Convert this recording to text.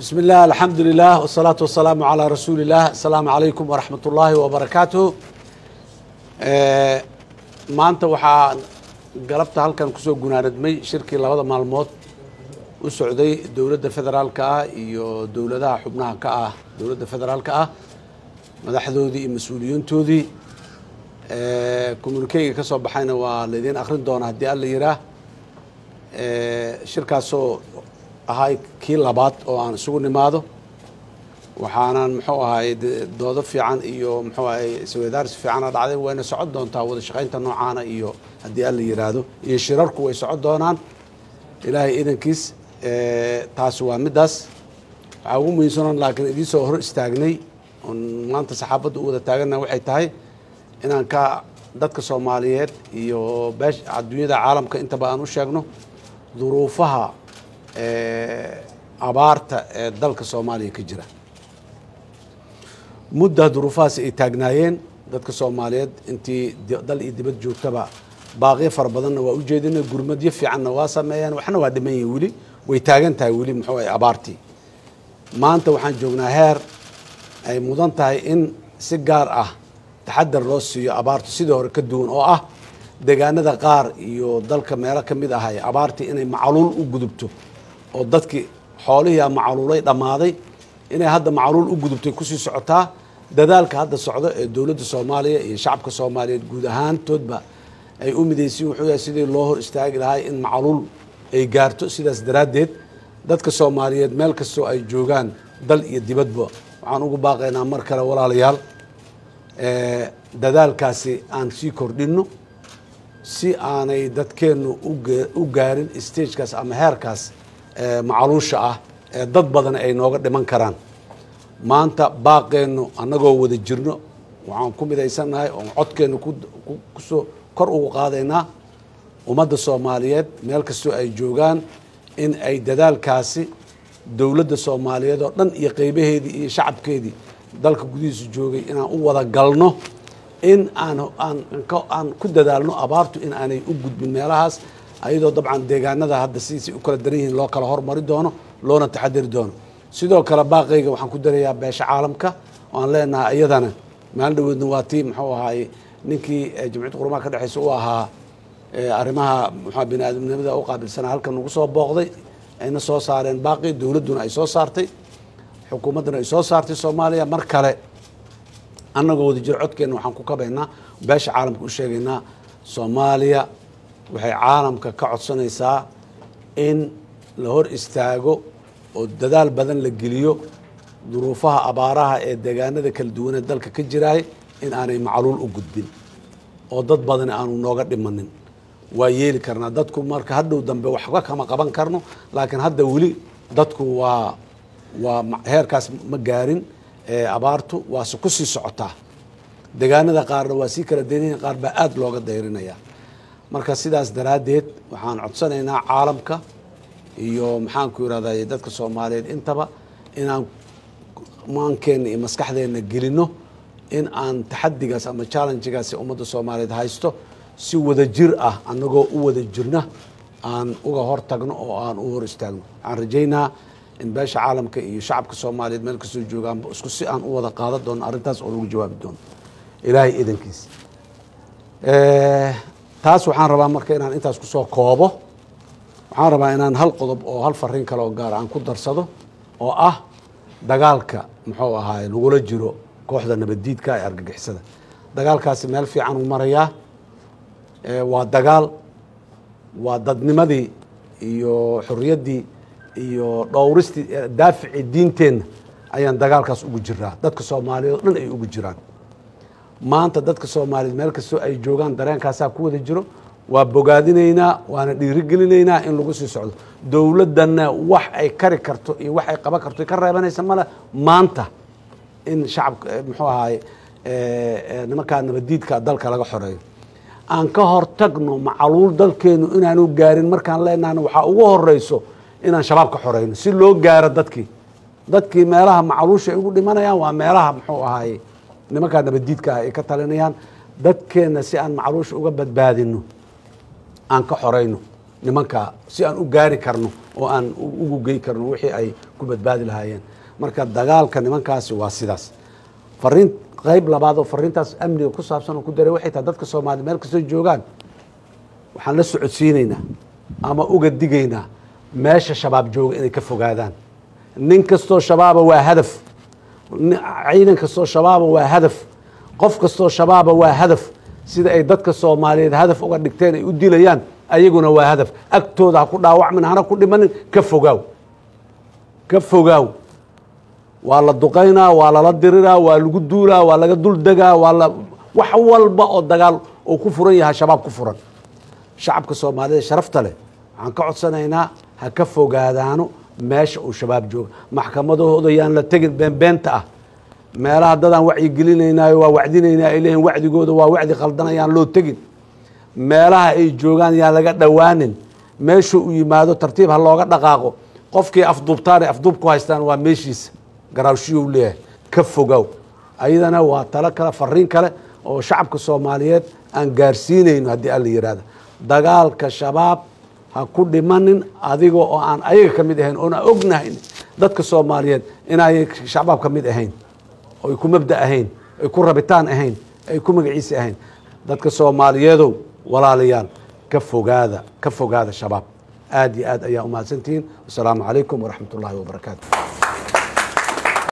بسم الله الحمد لله والصلاة والسلام على رسول الله السلام عليكم ورحمة الله وبركاته maanta waxaa galabta halkan kusoo gunaanadmay shirkii labada maalmood u socday dowladda federaalka ah iyo dowladaha xubnaha ka ah dowladda federaalka ah madaxdoodii iyo mas-uuliyiintoodii eh, communikeyga ka soo baxayna waa laydiin akrin doona haddii alla yiraa eh, shirkaasoo ahay kii labaad oo aan isugu nimaado waxaanan muxuu ahay doodo fiican iyo muxuu ahay sawidaaris fiicana dhacday wayna socon doontaa wada shaqaynta noocaana iyo haddii la yihaahdo iyo shirarku way socon doonaan ilaahay idankiis taasi waa middaas waxaa ugu muhiimsanon laakiin idiisoo hor istaagnay oon maanta saxaabadda u wada taaganna waxay tahay inaan ka dadka soomaaliyeed iyo adduunyada caalamka intaba aan u sheegno duruufaha abaarta ee dalka soomaaliya ka jira mudda duruufahaas ay taagnaayeen dadka soomaaliyeed intii dal iyo dibad joogtaba baaqyo fara badanna waa u jeedina gurmadyo fiicanna waa sameeyeen waxna waa dhiman yihin weli way taagan tahay weli muxuu ay abaartii maanta waxaan joognaa heer ay mudan tahay in si gaar ah taxadar loo siiyo abaartu sidii hore ka duwan oo ah degaanada qaar iyo dalka meelo ka mid ahay abaartii inay macaluul u gudubto oo dadkii xoolihii macluulay dhammaaday inay hadda macluul u gudubtay kusii socotaa dadaalka hadda socda ee dowladda soomaaliya iyo shacabka soomaaliyeed guud ahaantoodba ay u midaysiin wuxuu yahay sidii loo hor istaagi lahay in macluul ay gaarto sidaas daraaddeed dadka soomaaliyeed meel kastoo ay joogaan dal iyo dibadba waxaan ugu baaqaynaa mar kale walaalayaal eh, dadaalkaasi aan sii kordhinno si aanay dadkeennu u gaarin stagekaas ama heerkaas macaluusha ah ee dad badan ay nooga dhiman karaan maanta baaqeennu annagoo wada jirno waxaan ku midaysannahay oon codkeennu kusoo kor ugu qaadaynaa ummadda soomaaliyeed meel kastoo ay joogaan in ay dadaalkaasi dowladda soomaaliyeed oo dhan iyo qeybaheedii iyo shacabkeedii dalka gudihiisu joogay inaan u wada galno in aan aan aan ku dadaalno abaartu in aanay u gudbin meelahaas ayadoo dabcan deegaanada hadda sidiisay u kala daran yihiin loo kala hormari doono loona taxadiri doono sidoo kale baaqayga waxaan ku darayaa beesha caalamka oaan leenahay iyadana maalin dhaweedna waa tii muxuu ahaay ninkii eh, jumciyad qurmaa ka dhexeysa eh, u ahaa arrimaha mxua bini aadamnimada u qaabilsana halkan nagu soo booqday ayna soo saareen baaqi dowladduna ay soo saartay xukuumadduna ay soo saartay soomaaliya mar kale annagoo wada jiro codkeenna waxaan ku kabaynaa beesha caalamka u sheegaynaa soomaaliya waxay caalamka ka codsanaysaa in la hor istaago oo dadaal badan la geliyo duruufaha abaaraha ee deegaanada kala duwanee dalka ka jiraay in aanay macluul u gudbin oo dad badan aanu nooga dhimanin waa yeeli karnaa dadku marka hadhow dambe waxba kama qaban karno laakiin hadda weli dadku waa waa heerkaas ma gaarin abaartu waase ku sii socotaa deegaanada qaarna waa sii kala daynayan qaar baa aada looga dayrinaya marka sidaas daraaddeed waxaan codsanaynaa caalamka iyo maxaan ku irahday dadka soomaaliyeed intaba inaan maankeenna iyo maskaxdeenna gelinno in aan taxadigaas ama challenjigaasi ummadda soomaaliyeed haysto si wada jir ah annagoo u wada jirna aan uga hor tagno oo aan u hor istaagno waxaan rajaynaa in beesha caalamka iyo shacabka soomaaliyeed meel kastoo joogaanba isku si aan u wada qaadan doono arrintaas oo lagu jawaabi doono ilaahay idankiisa eh, taas waxaan rabaa marka inaan intaas ku soo koobo waxaan rabaa inaan hal qodob oo hal farin kale oo gaar ah aan ku darsado oo ah dagaalka muxuu ahaaye lagula jiro kooxda nabaddiidka ee argagixisada dagaalkaasi meel fiican u marayaa waa dagaal waa dadnimadii iyo xuriyaddii iyo dhowristii daaficii diinteenna ayaan dagaalkaas ugu jiraa dadka soomaaliyeed o dhan ay ugu jiraan maanta dadka soomaaliyeed meel kastoo ay joogaan dareenkaasaa ku wada jiro waa bogaadinaynaa waana dhiirigelinaynaa in lagu sii socdo dowladdanna wax ay kari karto iyo wax ay qaban karto ka reebanaysa male maanta in shacabka muxuu ahaay nimankaa nabadiidka dalka laga xoreeyo aan ka hortagno macaluul dalkeennu inaanu gaarin markaan leenahna waxaa ugu horeyso inaan shabaab ka xoreyno si loo gaaro dadkii dadkii meelaha macaluusha ay ugu dhimanayaan waa meelaha muxuu ahaaye nimankaa nabaddiidka ah ay ka talinayaan dadkeenna si aan macluusha uga badbaadinno aan ka xorayno nimankaa si aan u gaari karno oo aan ugu gey karno wixii ay ku badbaadi lahaayeen marka dagaalka nimankaasi waa sidaas farin qayb labaad oo fariintaas amniga ku saabsan oo ku daray waxay tahay dadka soomaaliya meel kastoo joogaan waxaan la socodsiinaynaa ama uga digaynaa meesha shabaab jooga inay ka fogaadaan nin kastoo shabaaba waa hadaf ciidan kastoo shabaaba waa hadaf qof kastoo shabaaba waa hadaf sida ay dadka soomaaliyeed hadaf uga dhigteen ay u dilayaan ayaguna waa hadaf agtooda ha ku dhaawacmin hana ku dhimanin ka fogaaw ka fogaaw waa la duqaynaa waa lala diriraa waa lagu duulaa waa laga dul degaa waa la wax walba oo dagaal oo ku furan yahay shabaab ku furan shacabka soomaaliyeed sharafta leh waxaan ka codsanaynaa ha ka fogaadaano meesha uu shabaab jooga maxkamadahooda yaan la tegin beenbeenta ah meelaha dadaan wacyigelinaynaayo waa wacdinaynaa ay wacdigooda waa wacdi khaldan loo tegin meelaha ay joogaan yaan laga dhowaanin meesha uu yimaado tartiib ha looga dhaqaaqo qofkii afduubtaan afduub ku haystaan waa meeshiisa garaawshiyuu leeyahay ka fogow ayadana waa talo kale fariin kale oo shacabka soomaaliyeed aan gaarsiinayno haddii alla yidhaahda dagaalka shabaab ha ku dhimanin adiga oo aan ayaga ka mid ahayn oona ognahayn dadka soomaaliyeed inay shacbaab ka mid ahayn oy ku mabda ahayn ay ku rabitaan ahayn ay ku magaciisi ahayn dadka soomaaliyeedow walaalayaal ka fogaada ka fogaada shabaab aad iyo aad ayaa umahadsantihiin wasalaamu calaykum waraxmat ullaahi wabarakaatu